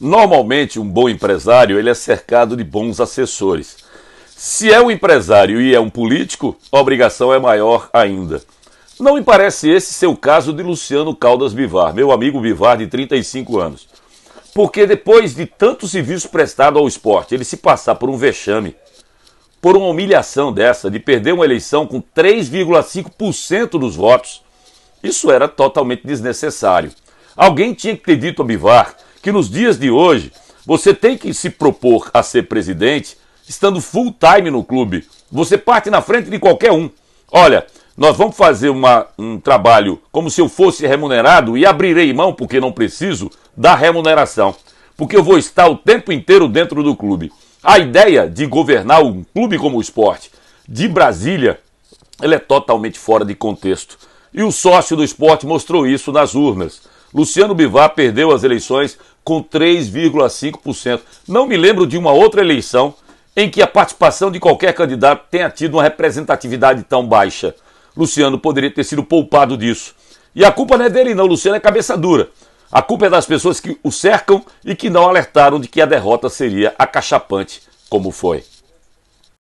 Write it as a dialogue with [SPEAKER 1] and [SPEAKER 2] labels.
[SPEAKER 1] Normalmente, um bom empresário ele é cercado de bons assessores. Se é um empresário e é um político, a obrigação é maior ainda. Não me parece esse ser o caso de Luciano Caldas Bivar, meu amigo Bivar de 35 anos. Porque depois de tanto serviço prestado ao esporte, ele se passar por um vexame, por uma humilhação dessa, de perder uma eleição com 3,5% dos votos, isso era totalmente desnecessário. Alguém tinha que ter dito a Bivar que nos dias de hoje você tem que se propor a ser presidente estando full time no clube. Você parte na frente de qualquer um. Olha, nós vamos fazer uma, um trabalho como se eu fosse remunerado e abrirei mão, porque não preciso, da remuneração. Porque eu vou estar o tempo inteiro dentro do clube. A ideia de governar um clube como o esporte de Brasília ela é totalmente fora de contexto. E o sócio do esporte mostrou isso nas urnas. Luciano Bivar perdeu as eleições com 3,5%. Não me lembro de uma outra eleição em que a participação de qualquer candidato tenha tido uma representatividade tão baixa. Luciano poderia ter sido poupado disso. E a culpa não é dele, não. Luciano é cabeça dura. A culpa é das pessoas que o cercam e que não alertaram de que a derrota seria acachapante, como foi.